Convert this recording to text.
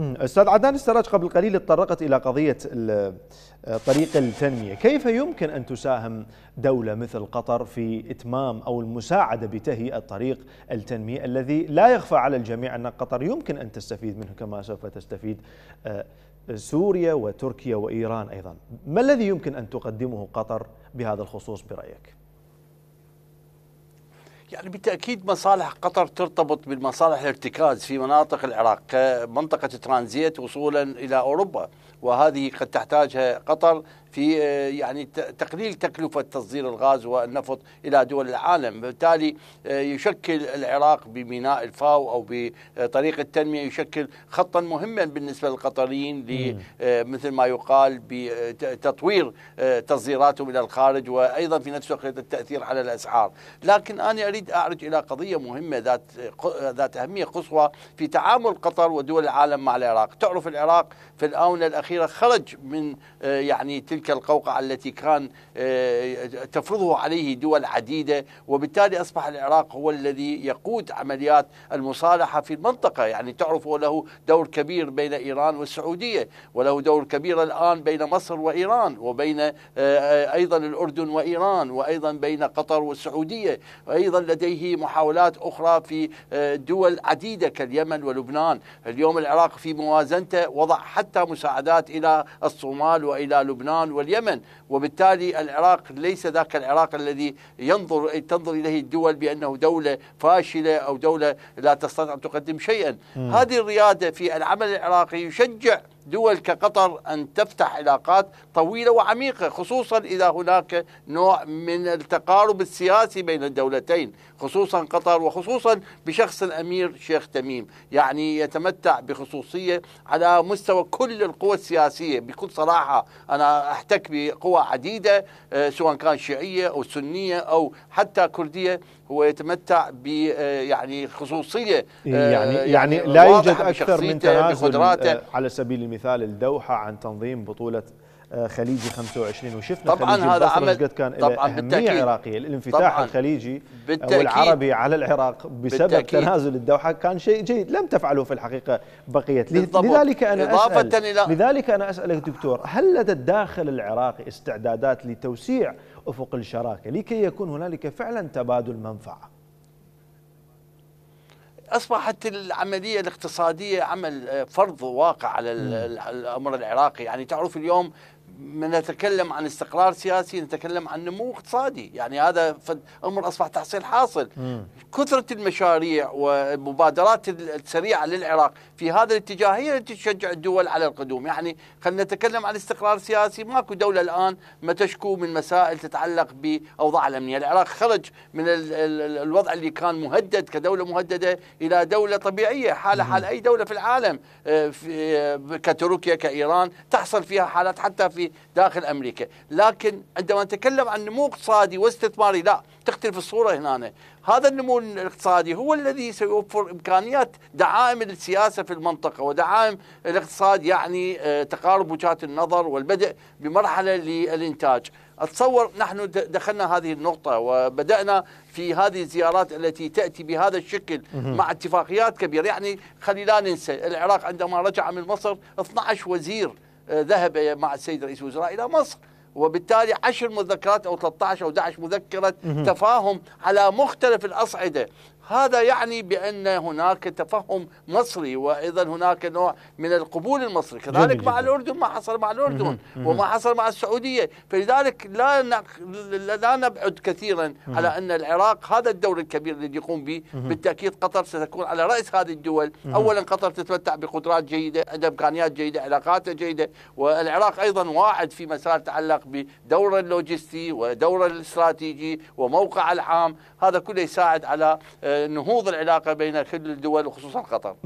أستاذ عدنان السراج قبل قليل تطرقت إلى قضية طريق التنمية كيف يمكن أن تساهم دولة مثل قطر في إتمام أو المساعدة بتهيئة طريق التنمية الذي لا يخفى على الجميع أن قطر يمكن أن تستفيد منه كما سوف تستفيد آه، سوريا وتركيا وإيران أيضا ما الذي يمكن أن تقدمه قطر بهذا الخصوص برأيك؟ يعني بالتاكيد مصالح قطر ترتبط بالمصالح الارتكاز في مناطق العراق كمنطقه ترانزيت وصولا الى اوروبا وهذه قد تحتاجها قطر في آه، يعني تقليل تكلفة تصدير الغاز والنفط إلى دول العالم بالتالي آه، يشكل العراق بميناء الفاو أو بطريق التنمية يشكل خطا مهما بالنسبة للقطريين آه، مثل ما يقال بتطوير تصديراتهم إلى الخارج وأيضا في نفس الوقت التأثير على الأسعار لكن أنا أريد أعرج إلى قضية مهمة ذات ذات أهمية قصوى في تعامل قطر ودول العالم مع العراق تعرف العراق في الآونة الأخيرة خرج من يعني تلك تلك القوقعة التي كان آه، تفرضه عليه دول عديدة وبالتالي أصبح العراق هو الذي يقود عمليات المصالحة في المنطقة يعني تعرف له دور كبير بين إيران والسعودية وله دور كبير الآن بين مصر وإيران وبين آه، آه، أيضا الأردن وإيران وأيضا بين قطر والسعودية وأيضا لديه محاولات أخرى في دول عديدة كاليمن ولبنان اليوم العراق في موازنته وضع حتى مساعدات إلى الصومال وإلى لبنان واليمن وبالتالي العراق ليس ذاك العراق الذي ينظر تنظر إليه الدول بأنه دولة فاشلة أو دولة لا تستطيع أن تقدم شيئا م. هذه الريادة في العمل العراقي يشجع دول كقطر أن تفتح علاقات طويلة وعميقة خصوصا إذا هناك نوع من التقارب السياسي بين الدولتين خصوصا قطر وخصوصا بشخص الأمير شيخ تميم يعني يتمتع بخصوصية على مستوى كل القوى السياسية بكل صراحة أنا أحتك بقوى عديدة آه، سواء كان شيعية أو سنية أو حتى كردية هو يتمتع ب آه، يعني خصوصية يعني آه، يعني, يعني, لا يوجد أكثر من تنازل على سبيل المثال مثال الدوحه عن تنظيم بطوله آه، خليجي 25 وشفنا طبعا خليجي هذا عمل قد كان طبعا بالتاكيد عراقيه الانفتاح الخليجي آه، والعربي على العراق بسبب بالتأكيد تنازل الدوحه كان شيء جيد لم تفعله في الحقيقه بقيه لذلك انا إضافة اسال إلى لذلك انا اسالك دكتور هل لدى الداخل العراقي استعدادات لتوسيع افق الشراكه لكي يكون هنالك فعلا تبادل منفعه اصبحت العمليه الاقتصاديه عمل آه، فرض واقع على الامر العراقي يعني تعرف اليوم من نتكلم عن استقرار سياسي نتكلم عن نمو اقتصادي يعني هذا امر اصبح تحصيل حاصل مم. كثره المشاريع والمبادرات السريعه للعراق في هذا الاتجاه هي التي تشجع الدول على القدوم يعني خلينا نتكلم عن استقرار سياسي ماكو دوله الان ما تشكو من مسائل تتعلق باوضاع الامنيه العراق خرج من الوضع اللي كان مهدد كدوله مهدده الى دوله طبيعيه حاله حال اي دوله في العالم آه، آه، كتركيا كايران تحصل فيها حالات حتى في الاقتصادي داخل أمريكا لكن عندما نتكلم عن نمو اقتصادي واستثماري لا تختلف الصورة هنا هذا النمو الاقتصادي هو الذي سيوفر إمكانيات دعائم السياسة في المنطقة ودعائم الاقتصاد يعني آه، تقارب وجهات النظر والبدء بمرحلة للإنتاج أتصور نحن دخلنا هذه النقطة وبدأنا في هذه الزيارات التي تأتي بهذا الشكل مع اتفاقيات كبيرة يعني خلي لا ننسى العراق عندما رجع من مصر 12 وزير آه، ذهب مع السيد رئيس الوزراء إلى مصر وبالتالي عشر مذكرات أو 13 أو 11 مذكرة تفاهم على مختلف الأصعدة هذا يعني بأن هناك تفهم مصري وأيضا هناك نوع من القبول المصري كذلك مع الأردن ما حصل مع الأردن وما حصل مع السعودية فلذلك لا لا نبعد كثيرا على أن العراق هذا الدور الكبير الذي يقوم به بالتأكيد قطر ستكون على رأس هذه الدول أولا قطر تتمتع بقدرات جيدة عندها إمكانيات جيدة علاقاتها جيدة والعراق أيضا واعد في مسار تتعلق بدوره اللوجستي ودوره الاستراتيجي وموقع العام هذا كله يساعد على آه، نهوض العلاقه بين كل الدول وخصوصا قطر